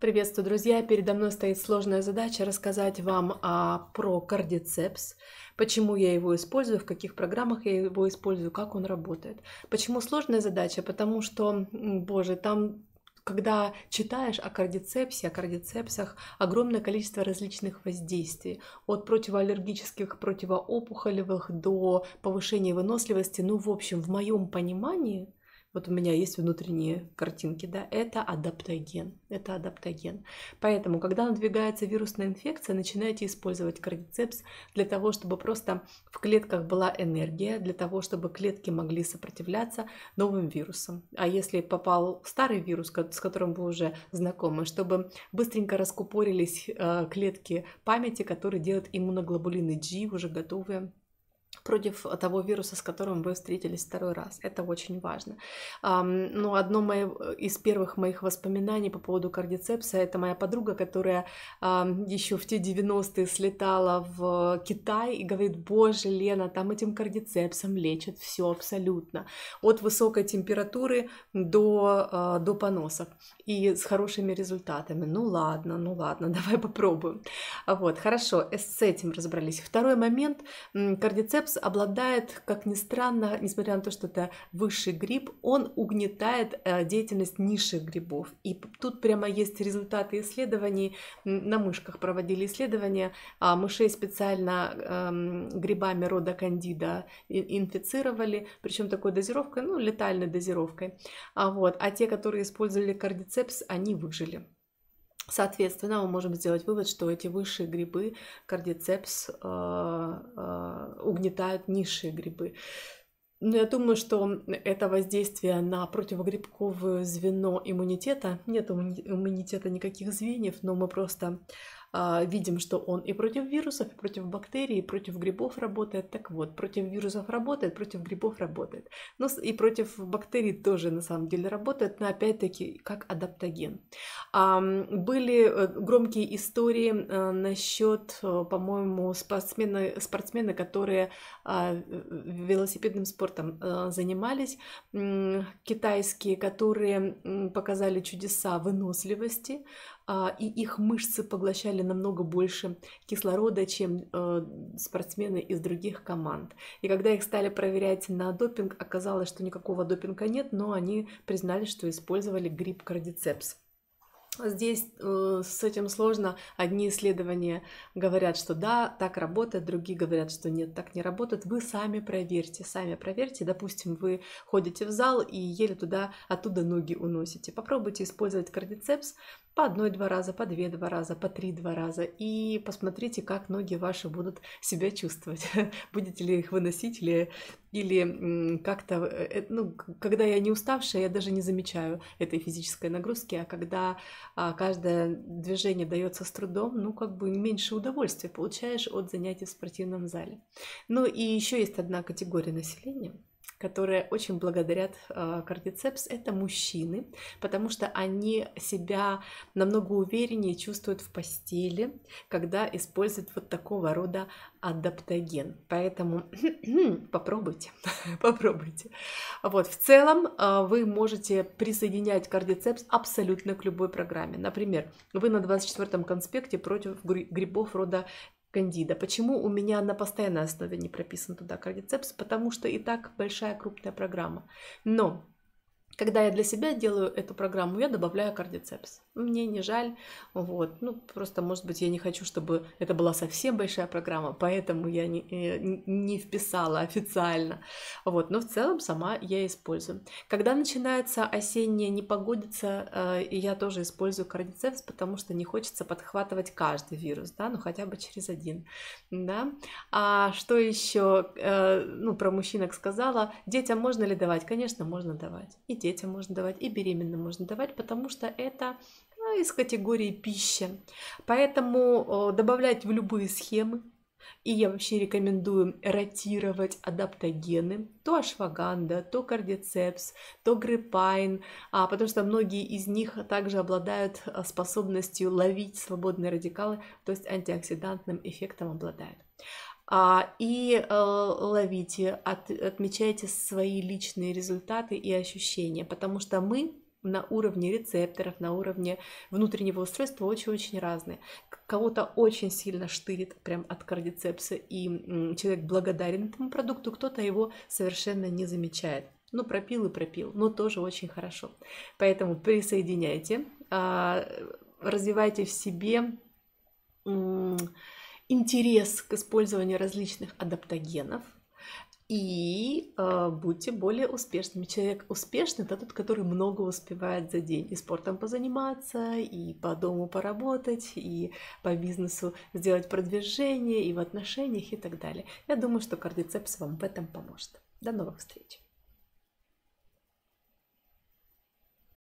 Приветствую, друзья! Передо мной стоит сложная задача рассказать вам а, про кардицепс, почему я его использую, в каких программах я его использую, как он работает. Почему сложная задача? Потому что, боже, там когда читаешь о кардицепсе, о кардицепсах, огромное количество различных воздействий. От противоаллергических, противоопухолевых до повышения выносливости. Ну, в общем, в моем понимании вот у меня есть внутренние картинки, да, это адаптоген, это адаптоген. Поэтому, когда надвигается вирусная инфекция, начинайте использовать кардицепс для того, чтобы просто в клетках была энергия, для того, чтобы клетки могли сопротивляться новым вирусам. А если попал старый вирус, с которым вы уже знакомы, чтобы быстренько раскупорились э, клетки памяти, которые делают иммуноглобулины G, уже готовые против того вируса, с которым вы встретились второй раз. Это очень важно. Но ну, одно мое, э, из первых моих воспоминаний по поводу кардицепса, это моя подруга, которая еще в те 90-е слетала в Китай и говорит, боже, Лена, там этим кардицепсом лечат все абсолютно. От высокой температуры до, э, до поносов. И с хорошими результатами. Ну ладно, ну ладно, давай попробуем. А вот, хорошо, э, с этим разобрались. Второй момент. Кардицепс обладает, как ни странно, несмотря на то, что это высший гриб, он угнетает э, деятельность низших грибов. И тут прямо есть результаты исследований. На мышках проводили исследования. А, мышей специально эм, грибами рода кандида инфицировали, причем такой дозировкой, ну, летальной дозировкой. А Вот. А те, которые использовали кардицепс, они выжили. Соответственно, мы можем сделать вывод, что эти высшие грибы, кардицепс, э, э, угнетают низшие грибы. Но я думаю, что это воздействие на противогрибковое звено иммунитета. Нет У иммунитета никаких звеньев, но мы просто а, видим, что он и против вирусов, и против бактерий, и против грибов работает. Так вот, против вирусов работает, против грибов работает. Но и против бактерий тоже на самом деле работает, но опять-таки как адаптоген. Были э, громкие истории э, насчет, э, по-моему, спортсмена, спортсмены, которые а, велосипедным спортом занимались, китайские, которые показали чудеса выносливости, а, и их мышцы поглощали выделяли намного больше кислорода, чем э, спортсмены из других команд. И когда их стали проверять на допинг, оказалось, что никакого допинга нет, но они признали, что использовали грипп кардицепс. Здесь э, с этим сложно. Одни исследования говорят, что да, так работает, другие говорят, что нет, так не работает. Вы сами проверьте, сами проверьте. Допустим, вы ходите в зал и еле туда, оттуда ноги уносите. Попробуйте использовать кардицепс по одной-два раза, по две-два раза, по три-два раза. И посмотрите, как ноги ваши будут себя чувствовать. Будете ли их выносить или или как-то, э, ну, когда я не уставшая, я даже не замечаю этой физической нагрузки, а когда а, каждое движение дается с трудом, ну, как бы меньше удовольствия получаешь от занятий в спортивном зале. Ну, и еще есть одна категория населения – которые очень благодарят а, кардицепс, это мужчины, потому что они себя намного увереннее чувствуют в постели, когда используют вот такого рода адаптоген. Поэтому попробуйте, попробуйте. Вот, в целом а, вы можете присоединять кардицепс абсолютно к любой программе. Например, вы на 24-м конспекте против грибов рода кандида. Почему у меня на постоянной основе не прописан туда кардицепс? Потому что и так большая крупная программа. Но когда я для себя делаю эту программу, я добавляю кардицепс. Мне не жаль, вот, ну просто, может быть, я не хочу, чтобы это была совсем большая программа, поэтому я не, э, не вписала официально, вот, но в целом сама я использую. Когда начинается осенняя непогодица, э, я тоже использую кардицепс, потому что не хочется подхватывать каждый вирус, да, ну хотя бы через один, да. А что еще, э, ну про мужчинок сказала, детям можно ли давать? Конечно, можно давать. И детям детям можно давать, и беременным можно давать, потому что это ну, из категории пищи, Поэтому добавлять в любые схемы, и я вообще рекомендую ротировать адаптогены. То ашваганда, то кардицепс, то грипайн, а, потому что многие из них также обладают а, способностью ловить свободные радикалы, то есть антиоксидантным эффектом обладают. А, и э, ловите, от, отмечайте свои личные результаты и ощущения, потому что мы на уровне рецепторов, на уровне внутреннего устройства очень-очень разные. Кого-то очень сильно штырит прям от кардицепса, и человек благодарен этому продукту, кто-то его совершенно не замечает. Ну, пропил и пропил, но тоже очень хорошо. Поэтому присоединяйте, а, развивайте в себе интерес к использованию различных адаптогенов и э, будьте более успешными. Человек успешный это тот, который много успевает за день. И спортом позаниматься, и по дому поработать, и по бизнесу сделать продвижение, и в отношениях и так далее. Я думаю, что кардицепс вам в этом поможет. До новых встреч!